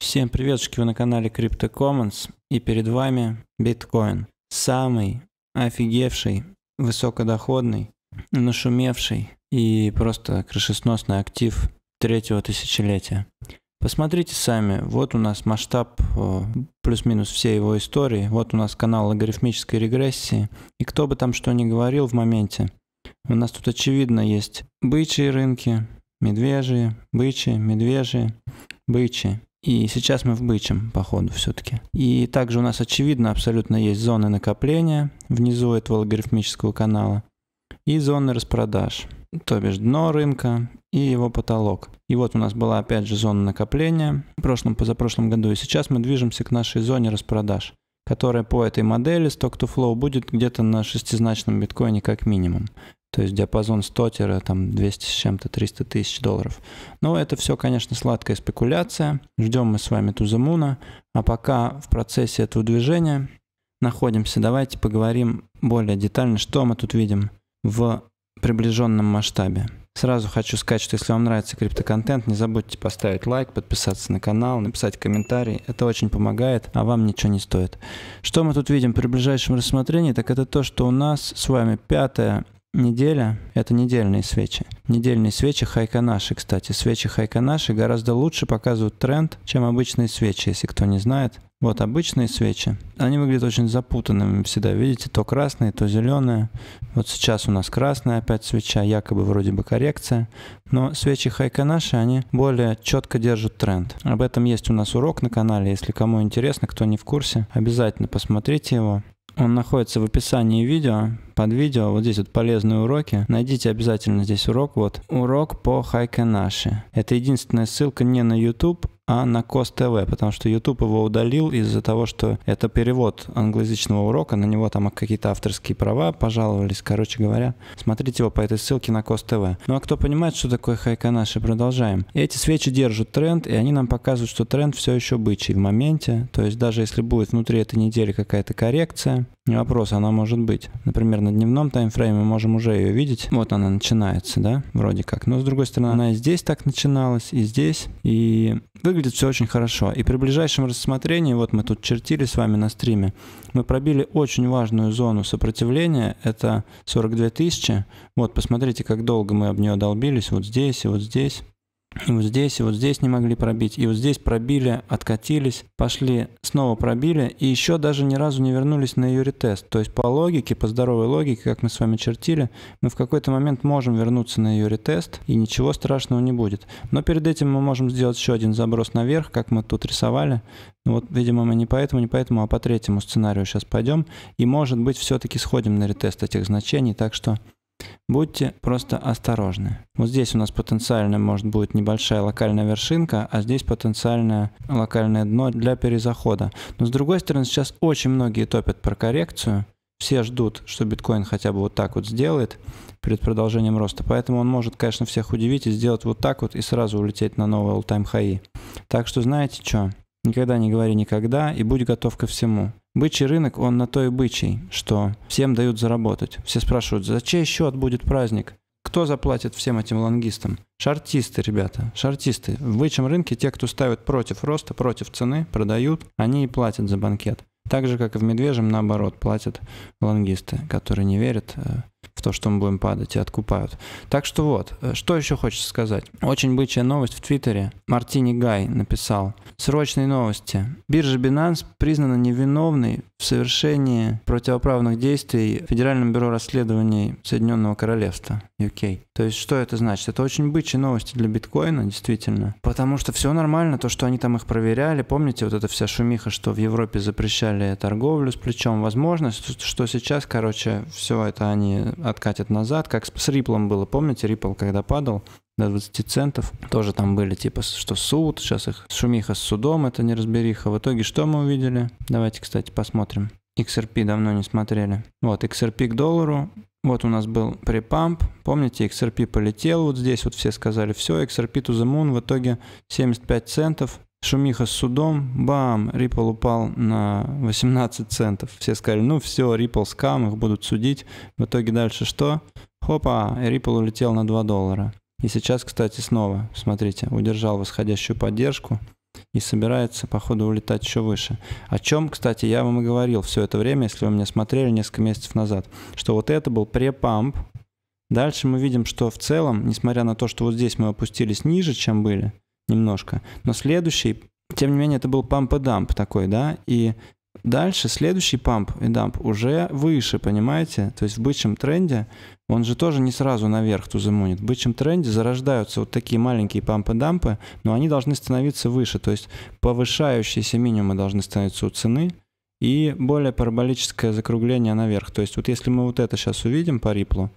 Всем приветушки, вы на канале Crypto Commons и перед вами биткоин. Самый офигевший, высокодоходный, нашумевший и просто крышесносный актив третьего тысячелетия. Посмотрите сами, вот у нас масштаб э, плюс-минус всей его истории, вот у нас канал логарифмической регрессии, и кто бы там что ни говорил в моменте, у нас тут очевидно есть бычьи рынки, медвежьи, бычьи, медвежьи, бычьи. И сейчас мы в бычьем, походу, все-таки. И также у нас, очевидно, абсолютно есть зоны накопления внизу этого логарифмического канала и зоны распродаж, то бишь дно рынка и его потолок. И вот у нас была опять же зона накопления в прошлом, позапрошлом году, и сейчас мы движемся к нашей зоне распродаж которая по этой модели Stock to Flow будет где-то на шестизначном биткоине как минимум. То есть диапазон 100 там 200 с чем-то, 300 тысяч долларов. Но ну, это все, конечно, сладкая спекуляция. Ждем мы с вами Тузамуна. А пока в процессе этого движения находимся, давайте поговорим более детально, что мы тут видим в приближенном масштабе. Сразу хочу сказать, что если вам нравится криптоконтент, не забудьте поставить лайк, подписаться на канал, написать комментарий. Это очень помогает, а вам ничего не стоит. Что мы тут видим при ближайшем рассмотрении, так это то, что у нас с вами пятая Неделя – это недельные свечи. Недельные свечи хайканаши, кстати. Свечи хайканаши гораздо лучше показывают тренд, чем обычные свечи, если кто не знает. Вот обычные свечи. Они выглядят очень запутанными всегда. Видите, то красные, то зеленые. Вот сейчас у нас красная опять свеча, якобы вроде бы коррекция. Но свечи Хайканаши, они более четко держат тренд. Об этом есть у нас урок на канале. Если кому интересно, кто не в курсе, обязательно посмотрите его. Он находится в описании видео, под видео, вот здесь вот полезные уроки. Найдите обязательно здесь урок, вот. Урок по хайканаши. Это единственная ссылка не на YouTube, а на Кост ТВ, потому что YouTube его удалил из-за того, что это перевод англоязычного урока, на него там какие-то авторские права пожаловались, короче говоря. Смотрите его по этой ссылке на Кост ТВ. Ну а кто понимает, что такое хайка наши, продолжаем. И эти свечи держат тренд, и они нам показывают, что тренд все еще бычий в моменте, то есть даже если будет внутри этой недели какая-то коррекция, не вопрос, она может быть. Например, на дневном таймфрейме мы можем уже ее видеть. Вот она начинается, да, вроде как. Но с другой стороны, она и здесь так начиналась, и здесь. И выглядит все очень хорошо. И при ближайшем рассмотрении, вот мы тут чертили с вами на стриме, мы пробили очень важную зону сопротивления. Это 42 тысячи. Вот, посмотрите, как долго мы об нее долбились. Вот здесь и вот здесь и вот здесь, и вот здесь не могли пробить, и вот здесь пробили, откатились, пошли, снова пробили, и еще даже ни разу не вернулись на ее ретест. То есть по логике, по здоровой логике, как мы с вами чертили, мы в какой-то момент можем вернуться на ее ретест, и ничего страшного не будет. Но перед этим мы можем сделать еще один заброс наверх, как мы тут рисовали. Ну вот, видимо, мы не по этому, не по этому, а по третьему сценарию сейчас пойдем, и, может быть, все-таки сходим на ретест этих значений, так что Будьте просто осторожны. Вот здесь у нас потенциально может будет небольшая локальная вершинка, а здесь потенциальное локальное дно для перезахода. Но с другой стороны, сейчас очень многие топят про коррекцию. Все ждут, что биткоин хотя бы вот так вот сделает перед продолжением роста. Поэтому он может, конечно, всех удивить и сделать вот так вот и сразу улететь на новые all-time high. Так что знаете что? Никогда не говори никогда и будь готов ко всему. Бычий рынок, он на то и бычий, что всем дают заработать. Все спрашивают, за чей счет будет праздник? Кто заплатит всем этим лонгистам? Шартисты, ребята, шартисты. В бычьем рынке те, кто ставят против роста, против цены, продают, они и платят за банкет. Так же, как и в медвежьем, наоборот, платят лонгисты, которые не верят э, в то, что мы будем падать, и откупают. Так что вот, э, что еще хочется сказать. Очень бычья новость в Твиттере. Мартини Гай написал. Срочные новости. Биржа Binance признана невиновной в совершении противоправных действий Федеральным бюро расследований Соединенного Королевства, UK. То есть что это значит? Это очень бычьи новости для биткоина, действительно. Потому что все нормально, то, что они там их проверяли. Помните вот эта вся шумиха, что в Европе запрещали торговлю с плечом? Возможно, что сейчас, короче, все это они откатят назад, как с Риплом было. Помните, Ripple, когда падал, до 20 центов. Тоже там были типа, что суд, сейчас их шумиха с судом, это не разбериха В итоге что мы увидели? Давайте, кстати, посмотрим. XRP давно не смотрели. Вот, XRP к доллару. Вот у нас был препамп. Помните, XRP полетел вот здесь. Вот все сказали, все, XRP to the moon. В итоге 75 центов. Шумиха с судом, бам, Ripple упал на 18 центов. Все сказали, ну все, Ripple скам, их будут судить. В итоге дальше что? Хопа, Ripple улетел на 2 доллара. И сейчас, кстати, снова, смотрите, удержал восходящую поддержку и собирается, походу, улетать еще выше. О чем, кстати, я вам и говорил все это время, если вы меня смотрели несколько месяцев назад, что вот это был препамп. Дальше мы видим, что в целом, несмотря на то, что вот здесь мы опустились ниже, чем были, немножко, но следующий, тем не менее, это был памп и дамп такой, да, и Дальше следующий памп и дамп уже выше, понимаете? То есть в бычьем тренде, он же тоже не сразу наверх тузамунит. В бычьем тренде зарождаются вот такие маленькие пампы-дампы, но они должны становиться выше. То есть повышающиеся минимумы должны становиться у цены и более параболическое закругление наверх. То есть вот если мы вот это сейчас увидим по риплу,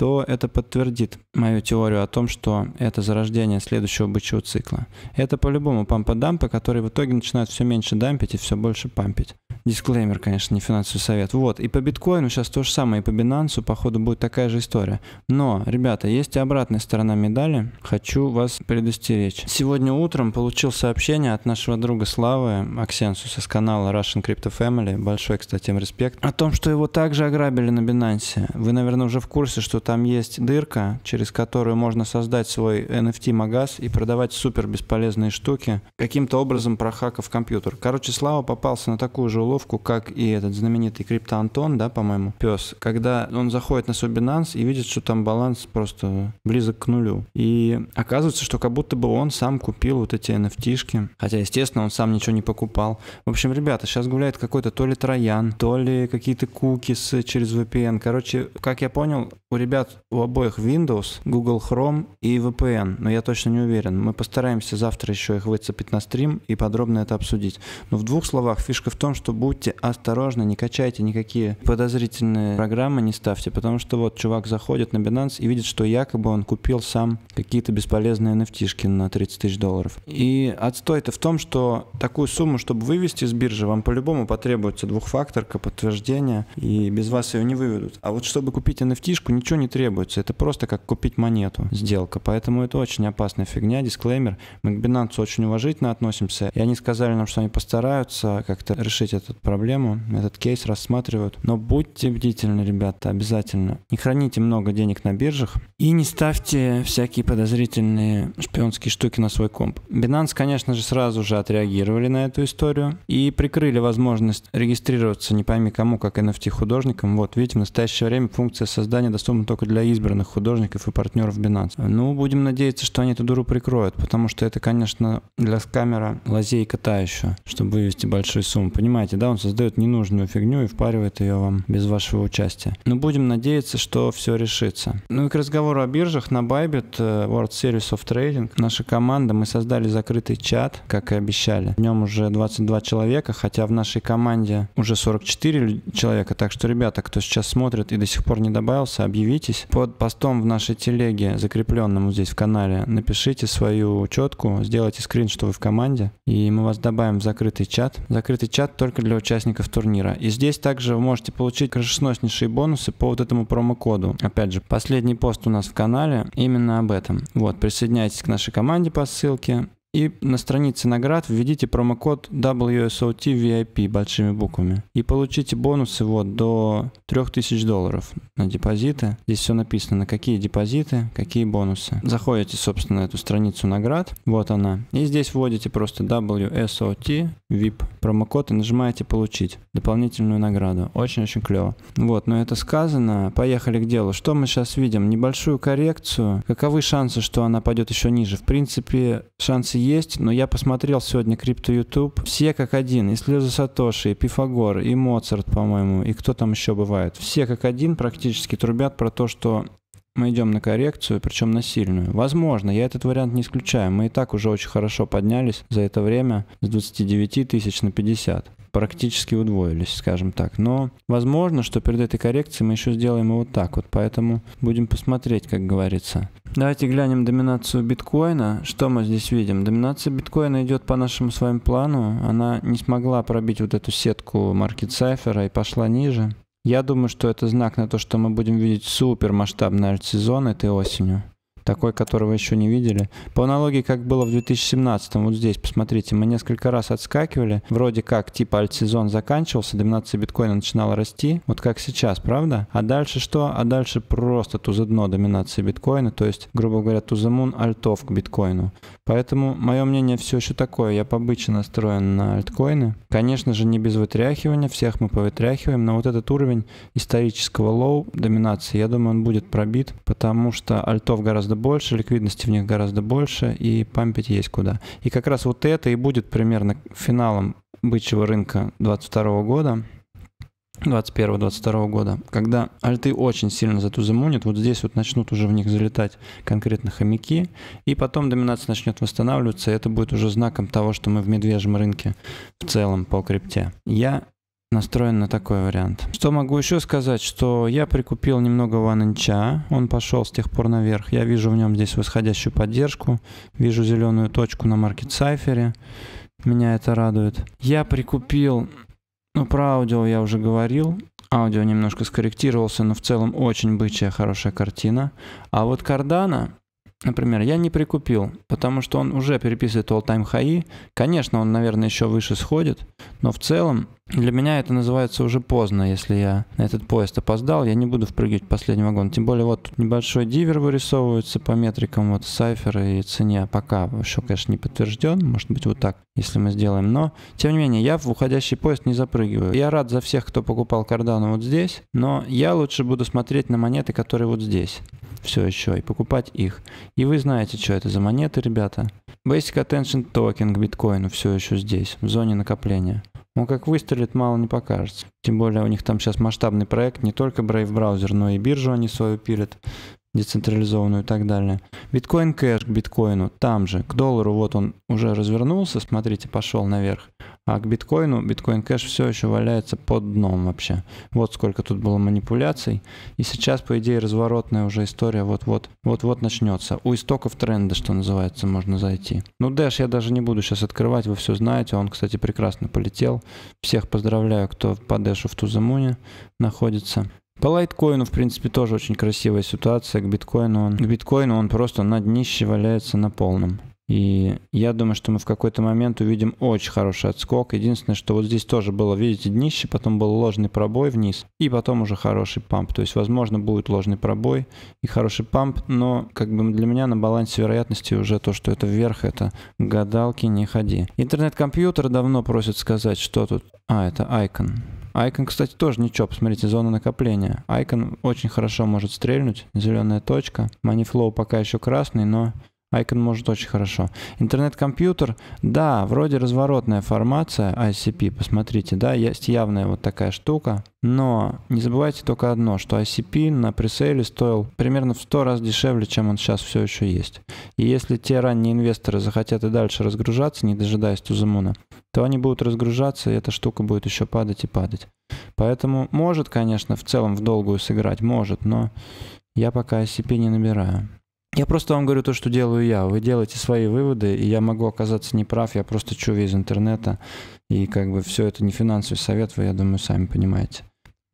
то это подтвердит мою теорию о том, что это зарождение следующего бычьего цикла. Это по-любому пампа-дампы, которые в итоге начинают все меньше дампить и все больше пампить. Дисклеймер, конечно, не финансовый совет. Вот, и по биткоину сейчас то же самое, и по Бинансу, походу, будет такая же история. Но, ребята, есть и обратная сторона медали. Хочу вас предостеречь. Сегодня утром получил сообщение от нашего друга Славы Аксенсуса с канала Russian Crypto Family, большой, кстати, им респект, о том, что его также ограбили на Binance. Вы, наверное, уже в курсе, что там есть дырка, через которую можно создать свой NFT-магаз и продавать супер бесполезные штуки, каким-то образом прохакав компьютер. Короче, Слава попался на такую же уловку, тусовку, как и этот знаменитый Крипто Антон, да, по-моему, пес, когда он заходит на свой Binance и видит, что там баланс просто близок к нулю. И оказывается, что как будто бы он сам купил вот эти nft хотя, естественно, он сам ничего не покупал. В общем, ребята, сейчас гуляет какой-то то ли троян, то ли какие-то кукисы через VPN. Короче, как я понял, у ребят у обоих Windows, Google Chrome и VPN, но я точно не уверен. Мы постараемся завтра еще их выцепить на стрим и подробно это обсудить. Но в двух словах, фишка в том, что будьте осторожны, не качайте никакие подозрительные программы, не ставьте, потому что вот чувак заходит на Binance и видит, что якобы он купил сам какие-то бесполезные nft на 30 тысяч долларов. И отстой-то в том, что такую сумму, чтобы вывести с биржи, вам по-любому потребуется двухфакторка, подтверждение, и без вас ее не выведут. А вот чтобы купить nft ничего не требуется, это просто как купить монету, сделка. Поэтому это очень опасная фигня, дисклеймер. Мы к Binance очень уважительно относимся, и они сказали нам, что они постараются как-то решить это эту проблему, этот кейс рассматривают. Но будьте бдительны, ребята, обязательно. Не храните много денег на биржах и не ставьте всякие подозрительные шпионские штуки на свой комп. Binance, конечно же, сразу же отреагировали на эту историю и прикрыли возможность регистрироваться не пойми кому, как NFT-художникам. Вот, видите, в настоящее время функция создания доступна только для избранных художников и партнеров Binance. Ну, будем надеяться, что они эту дуру прикроют, потому что это, конечно, для скамера лазейка та еще, чтобы вывести большую сумму. Понимаете, когда он создает ненужную фигню и впаривает ее вам без вашего участия. Но будем надеяться, что все решится. Ну и к разговору о биржах на Bybit э, World Series of Trading наша команда, мы создали закрытый чат, как и обещали. В нем уже 22 человека, хотя в нашей команде уже 44 человека, так что, ребята, кто сейчас смотрит и до сих пор не добавился, объявитесь. Под постом в нашей телеге, закрепленном здесь в канале, напишите свою учетку, сделайте скрин, что вы в команде, и мы вас добавим в закрытый чат. Закрытый чат только для для участников турнира. И здесь также вы можете получить крышесноснейшие бонусы по вот этому промокоду. Опять же, последний пост у нас в канале именно об этом. Вот, присоединяйтесь к нашей команде по ссылке и на странице наград введите промокод WSOTVIP большими буквами и получите бонусы вот до 3000 долларов на депозиты. Здесь все написано, на какие депозиты, какие бонусы. Заходите, собственно, на эту страницу наград, вот она, и здесь вводите просто WSOTVIP промокод и нажимаете «Получить» дополнительную награду. Очень-очень клево. Вот, но это сказано. Поехали к делу. Что мы сейчас видим? Небольшую коррекцию. Каковы шансы, что она пойдет еще ниже? В принципе, шансы есть, но я посмотрел сегодня крипто YouTube. Все как один. И Слезы Сатоши, и Пифагор, и Моцарт, по-моему, и кто там еще бывает. Все как один практически трубят про то, что мы идем на коррекцию, причем на сильную. Возможно, я этот вариант не исключаю. Мы и так уже очень хорошо поднялись за это время с 29 тысяч на 50 практически удвоились, скажем так. Но возможно, что перед этой коррекцией мы еще сделаем вот так вот, поэтому будем посмотреть, как говорится. Давайте глянем доминацию биткоина. Что мы здесь видим? Доминация биткоина идет по нашему с вами плану. Она не смогла пробить вот эту сетку маркет сайфера и пошла ниже. Я думаю, что это знак на то, что мы будем видеть супер масштабный альт-сезон этой осенью такой, который вы еще не видели. По аналогии, как было в 2017, вот здесь, посмотрите, мы несколько раз отскакивали, вроде как, типа, альт-сезон заканчивался, доминация биткоина начинала расти, вот как сейчас, правда? А дальше что? А дальше просто туза дно доминации биткоина, то есть, грубо говоря, туза мун альтов к биткоину. Поэтому мое мнение все еще такое, я побыче настроен на альткоины. Конечно же, не без вытряхивания, всех мы повытряхиваем, но вот этот уровень исторического лоу доминации, я думаю, он будет пробит, потому что альтов гораздо больше, ликвидности в них гораздо больше, и пампить есть куда. И как раз вот это и будет примерно финалом бычьего рынка 2022 года, 21-22 года, когда альты очень сильно за затузамунят, вот здесь вот начнут уже в них залетать конкретно хомяки, и потом доминация начнет восстанавливаться, и это будет уже знаком того, что мы в медвежьем рынке в целом по крипте. Я настроен на такой вариант. Что могу еще сказать, что я прикупил немного ванненча, он пошел с тех пор наверх. Я вижу в нем здесь восходящую поддержку, вижу зеленую точку на маркет сайфере, меня это радует. Я прикупил, ну про аудио я уже говорил, аудио немножко скорректировался, но в целом очень бычья хорошая картина. А вот Кардана, Например, я не прикупил, потому что он уже переписывает all-time high. Конечно, он, наверное, еще выше сходит, но в целом для меня это называется уже поздно, если я на этот поезд опоздал, я не буду впрыгивать в последний вагон. Тем более вот тут небольшой дивер вырисовывается по метрикам вот сайфера и цене. Пока еще, конечно, не подтвержден, может быть вот так, если мы сделаем. Но, тем не менее, я в уходящий поезд не запрыгиваю. Я рад за всех, кто покупал кардану вот здесь, но я лучше буду смотреть на монеты, которые вот здесь все еще и покупать их. И вы знаете, что это за монеты, ребята. Basic Attention Token к биткоину все еще здесь, в зоне накопления. Он как выстрелит, мало не покажется. Тем более у них там сейчас масштабный проект, не только Brave Browser, но и биржу они свою пилят децентрализованную и так далее. bitcoin cash к биткоину там же, к доллару, вот он уже развернулся, смотрите, пошел наверх. А к биткоину, биткоин кэш все еще валяется под дном вообще. Вот сколько тут было манипуляций. И сейчас, по идее, разворотная уже история вот-вот вот-вот начнется. У истоков тренда, что называется, можно зайти. Ну, Дэш, я даже не буду сейчас открывать, вы все знаете. Он, кстати, прекрасно полетел. Всех поздравляю, кто по Dash в Тузамуне находится. По лайткоину, в принципе, тоже очень красивая ситуация. К биткоину он, к биткоину он просто на днище валяется на полном. И я думаю, что мы в какой-то момент увидим очень хороший отскок. Единственное, что вот здесь тоже было, видите, днище, потом был ложный пробой вниз, и потом уже хороший памп. То есть, возможно, будет ложный пробой и хороший памп, но как бы для меня на балансе вероятности уже то, что это вверх, это гадалки, не ходи. Интернет-компьютер давно просит сказать, что тут... А, это Icon. Айкон, кстати, тоже ничего. Посмотрите, зона накопления. Айкон очень хорошо может стрельнуть. Зеленая точка. Манифлоу пока еще красный, но Icon может очень хорошо. Интернет-компьютер, да, вроде разворотная формация ICP, посмотрите, да, есть явная вот такая штука. Но не забывайте только одно, что ICP на пресейле стоил примерно в 100 раз дешевле, чем он сейчас все еще есть. И если те ранние инвесторы захотят и дальше разгружаться, не дожидаясь Тузумуна, то они будут разгружаться, и эта штука будет еще падать и падать. Поэтому может, конечно, в целом в долгую сыграть, может, но я пока ICP не набираю. Я просто вам говорю то, что делаю я. Вы делаете свои выводы, и я могу оказаться неправ, я просто чую из интернета. И как бы все это не финансовый совет, вы, я думаю, сами понимаете.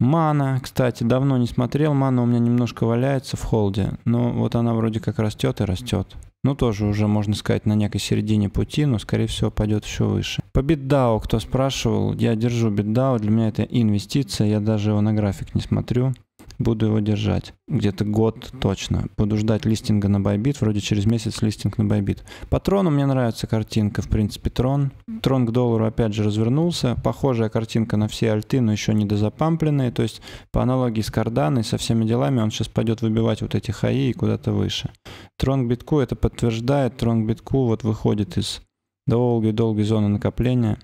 Мана, кстати, давно не смотрел. Мана у меня немножко валяется в холде, но вот она вроде как растет и растет. Ну, тоже уже, можно сказать, на некой середине пути, но, скорее всего, пойдет еще выше. По битдау, кто спрашивал, я держу битдау, для меня это инвестиция, я даже его на график не смотрю буду его держать. Где-то год точно. Буду ждать листинга на Bybit, вроде через месяц листинг на Bybit. По трону мне нравится картинка, в принципе, трон. Трон к доллару опять же развернулся. Похожая картинка на все альты, но еще не дозапампленные. То есть по аналогии с карданой, со всеми делами, он сейчас пойдет выбивать вот эти хаи и куда-то выше. Трон к битку это подтверждает. Трон к битку вот выходит из долгой-долгой зоны накопления.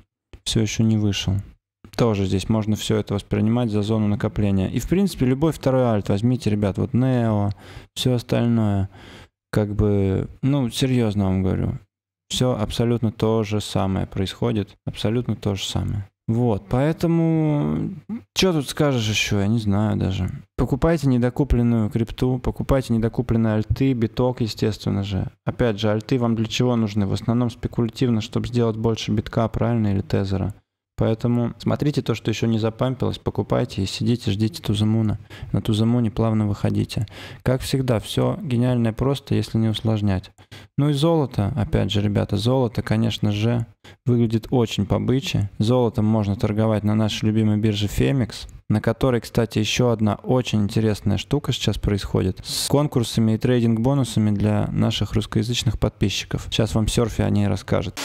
Все еще не вышел. Тоже здесь можно все это воспринимать за зону накопления. И, в принципе, любой второй альт, возьмите, ребят, вот Neo, все остальное, как бы, ну, серьезно вам говорю, все абсолютно то же самое происходит, абсолютно то же самое. Вот, поэтому, что тут скажешь еще, я не знаю даже. Покупайте недокупленную крипту, покупайте недокупленные альты, биток, естественно же. Опять же, альты вам для чего нужны? В основном спекулятивно, чтобы сделать больше битка, правильно, или тезера. Поэтому смотрите то, что еще не запампилось, покупайте и сидите, ждите Тузамуна. На Тузамуне плавно выходите. Как всегда, все гениальное просто, если не усложнять. Ну и золото, опять же, ребята, золото, конечно же, выглядит очень побыче. Золотом можно торговать на нашей любимой бирже Фемикс, на которой, кстати, еще одна очень интересная штука сейчас происходит с конкурсами и трейдинг-бонусами для наших русскоязычных подписчиков. Сейчас вам Серфи о ней расскажет.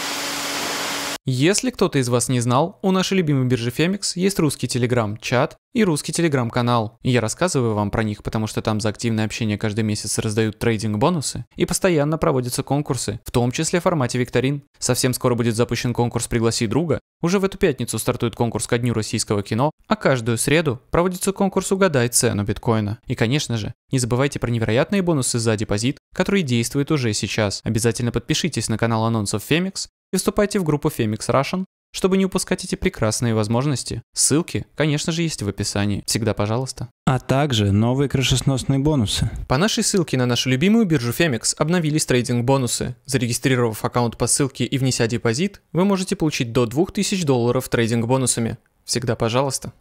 Если кто-то из вас не знал, у нашей любимой биржи Фемикс есть русский телеграм-чат и русский телеграм-канал. Я рассказываю вам про них, потому что там за активное общение каждый месяц раздают трейдинг-бонусы и постоянно проводятся конкурсы, в том числе в формате викторин. Совсем скоро будет запущен конкурс «Пригласи друга», уже в эту пятницу стартует конкурс ко дню российского кино, а каждую среду проводится конкурс «Угадай цену биткоина». И, конечно же, не забывайте про невероятные бонусы за депозит, которые действует уже сейчас. Обязательно подпишитесь на канал анонсов Фемикс и вступайте в группу Femix Russian, чтобы не упускать эти прекрасные возможности. Ссылки, конечно же, есть в описании. Всегда пожалуйста. А также новые крышесносные бонусы. По нашей ссылке на нашу любимую биржу Femex обновились трейдинг-бонусы. Зарегистрировав аккаунт по ссылке и внеся депозит, вы можете получить до 2000 долларов трейдинг-бонусами. Всегда пожалуйста.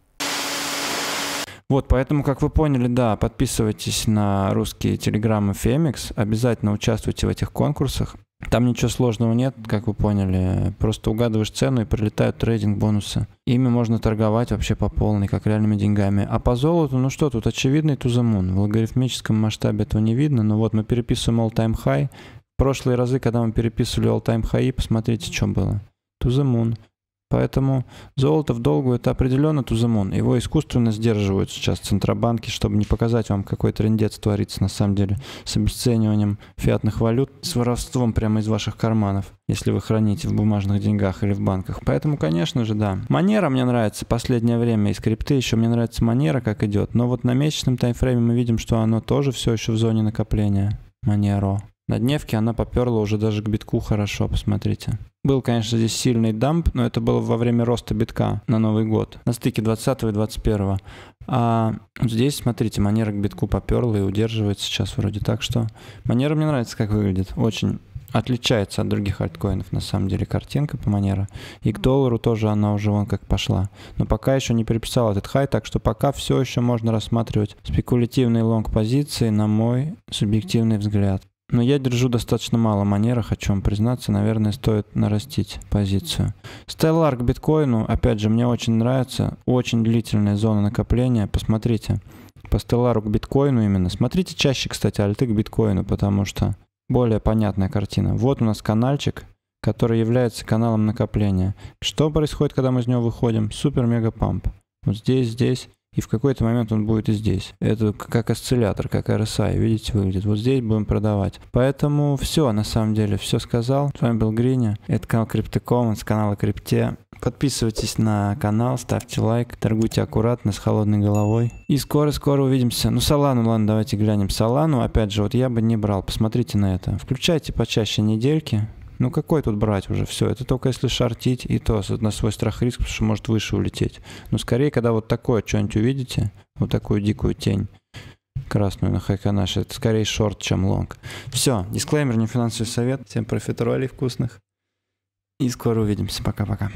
Вот, поэтому, как вы поняли, да, подписывайтесь на русские телеграммы Фемикс, обязательно участвуйте в этих конкурсах. Там ничего сложного нет, как вы поняли. Просто угадываешь цену и прилетают трейдинг бонусы. Ими можно торговать вообще по полной, как реальными деньгами. А по золоту, ну что тут, очевидный тузамун. В логарифмическом масштабе этого не видно, но вот мы переписываем all-time high. В прошлые разы, когда мы переписывали all-time high, посмотрите, что было. Тузамун. Поэтому золото в долгу это определенно тузамун. Его искусственно сдерживают сейчас центробанки, чтобы не показать вам, какой трендец творится на самом деле с обесцениванием фиатных валют, с воровством прямо из ваших карманов, если вы храните в бумажных деньгах или в банках. Поэтому, конечно же, да. Манера мне нравится последнее время, и скрипты еще мне нравится манера, как идет. Но вот на месячном таймфрейме мы видим, что оно тоже все еще в зоне накопления. Манеро. На дневке она поперла уже даже к битку хорошо, посмотрите. Был, конечно, здесь сильный дамп, но это было во время роста битка на Новый год, на стыке 20 и 21. А здесь, смотрите, манера к битку поперла и удерживает сейчас вроде так, что... Манера мне нравится, как выглядит. Очень отличается от других альткоинов, на самом деле, картинка по манера. И к доллару тоже она уже вон как пошла. Но пока еще не переписал этот хай, так что пока все еще можно рассматривать спекулятивные лонг-позиции, на мой субъективный взгляд. Но я держу достаточно мало манера, хочу вам признаться, наверное, стоит нарастить позицию. Stellar к биткоину, опять же, мне очень нравится, очень длительная зона накопления, посмотрите. По Stellar к биткоину именно. Смотрите чаще, кстати, альты к биткоину, потому что более понятная картина. Вот у нас каналчик, который является каналом накопления. Что происходит, когда мы из него выходим? Супер-мега-памп. Вот здесь, здесь и в какой-то момент он будет и здесь. Это как осциллятор, как RSI, видите, выглядит. Вот здесь будем продавать. Поэтому все, на самом деле, все сказал. С вами был Гриня, это канал Криптоком, с канала Крипте. Подписывайтесь на канал, ставьте лайк, торгуйте аккуратно, с холодной головой. И скоро-скоро увидимся. Ну, Салану, ладно, давайте глянем. Салану, опять же, вот я бы не брал, посмотрите на это. Включайте почаще недельки, ну какой тут брать уже? Все, это только если шортить и то на свой страх и риск, потому что может выше улететь. Но скорее, когда вот такое что-нибудь увидите, вот такую дикую тень, красную на хайканаше, это скорее шорт, чем лонг. Все, дисклеймер, не финансовый совет. Всем профитролей вкусных. И скоро увидимся. Пока-пока.